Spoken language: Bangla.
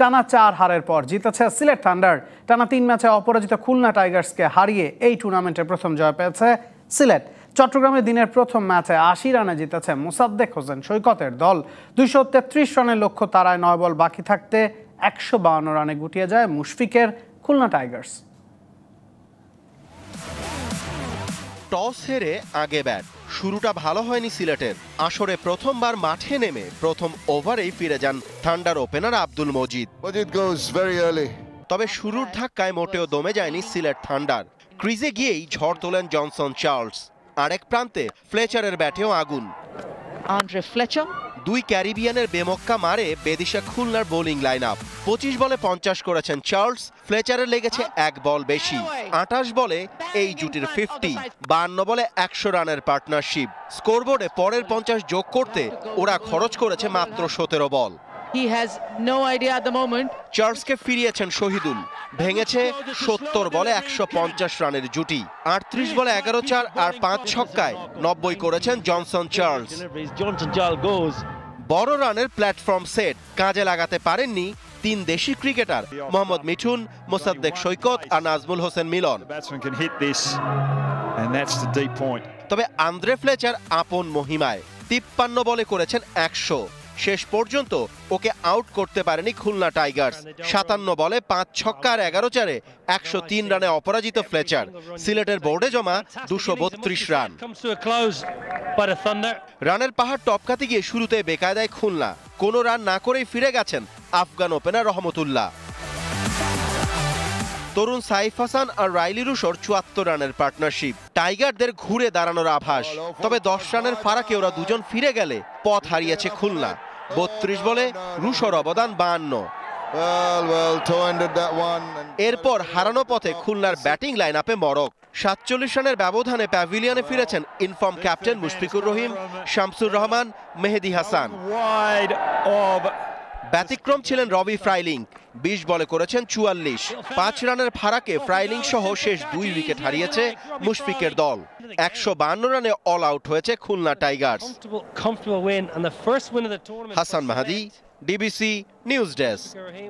টানা চার হারের পর জিতেছে সিলেট থান্ডার টানা তিন ম্যাচে অপরাজিত খুলনা টাইগার্সকে হারিয়ে এই টুর্নামেন্টের প্রথম জয় পেয়েছে সিলেট চট্টগ্রামে দিনের প্রথম ম্যাচে আশি রানে জিতেছে মোসাদ্দেক হোসেন সৈকতের দল দুইশো তেত্রিশ রানের লক্ষ্য তারায় নয় বল বাকি থাকতে একশো বাউন্ন রানে গুটিয়ে যায় মুশফিকের খুলনা টাইগার্স টস হেরে আগে ব্যাট শুরুটা ভালো হয়নি সিলেটের আসরে প্রথমবার মাঠে নেমে প্রথম ওভারেই ফিরে যান থান্ডার ওপেনার আব্দুল মজিদ তবে শুরুর ধাক্কায় মোটেও দমে যায়নি সিলেট থান্ডার ক্রিজে গিয়েই ঝড় তোলেন জনসন চার্লস আরেক প্রান্তে ফ্লেচারের ব্যাটেও আগুন Andre ফ্লেচার দুই ক্যারিবিয়ানের বেমক্কা মারে বেদিশা খুলনার বোলিং লাইন আপ পঁচিশ বলে পঞ্চাশ করেছেন চার্লস ফ্লেচারে লেগেছে এক বল বেশি আঠাশ বলে এই জুটির ফিফটি বান্ন বলে একশো রানের পার্টনারশিপ স্কোরবোর্ডে পরের পঞ্চাশ যোগ করতে ওরা খরচ করেছে মাত্র সতেরো বল He has no idea at the moment. চার্লসকে ফিরিয়েছেন Shahidul ভেঙেছে সত্তর বলে একশো পঞ্চাশ রানের জুটি আটত্রিশ বলে এগারো চার আর পাঁচ ছক্কায় নব্বই করেছেন জনসন চার্লস বড় রানের প্ল্যাটফর্ম সেট কাজে লাগাতে পারেননি তিন দেশি ক্রিকেটার মোহাম্মদ মিঠুন মোসাদ্দেক সৈকত আর নাজমুল হোসেন মিলন তবে আন্দ্রে ফ্লেচার আপন মহিমায় তিপ্পান্ন বলে করেছেন একশো শেষ পর্যন্ত ওকে আউট করতে পারেনি খুলনা টাইগার্স সাতান্ন বলে পাঁচ ছক্কা আর এগারো চারে একশো তিন রানে অপরাজিত ফ্লেচার সিলেটের বোর্ডে জমা দুশো বত্রিশ রান রানের পাহাড় টপকাতে গিয়ে শুরুতে বেকায়দায় খুলনা কোনো রান না করেই ফিরে গেছেন আফগান ওপেনার রহমতুল্লাহ তরুণ সাইফ হাসান আর রাইলি রুশোর চুয়াত্তর রানের পার্টনারশিপ টাইগারদের ঘুরে দাঁড়ানোর আভাস তবে দশ রানের ফারাকে ওরা দুজন ফিরে গেলে পথ হারিয়েছে খুলনা বত্রিশ বলে রুশর অবদান বাহান্ন এরপর হারানো পথে খুলনার ব্যাটিং লাইন আপে মরক সাতচল্লিশ রানের ব্যবধানে প্যাভিলিয়নে ফিরেছেন ইনফর্ম ক্যাপ্টেন মুশফিকুর রহিম শামসুর রহমান মেহেদি হাসান ব্যতিক্রম ছিলেন রবি ফ্রাইলিং বিশ বলে করেছেন চুয়াল্লিশ পাঁচ রানের ফারাকে ফ্রাইলিং সহ শেষ দুই উইকেট হারিয়েছে মুশফিকের দল একশো বান্ন রানে অল আউট হয়েছে Khulna Tigers Hasan Mahadi DBC news desk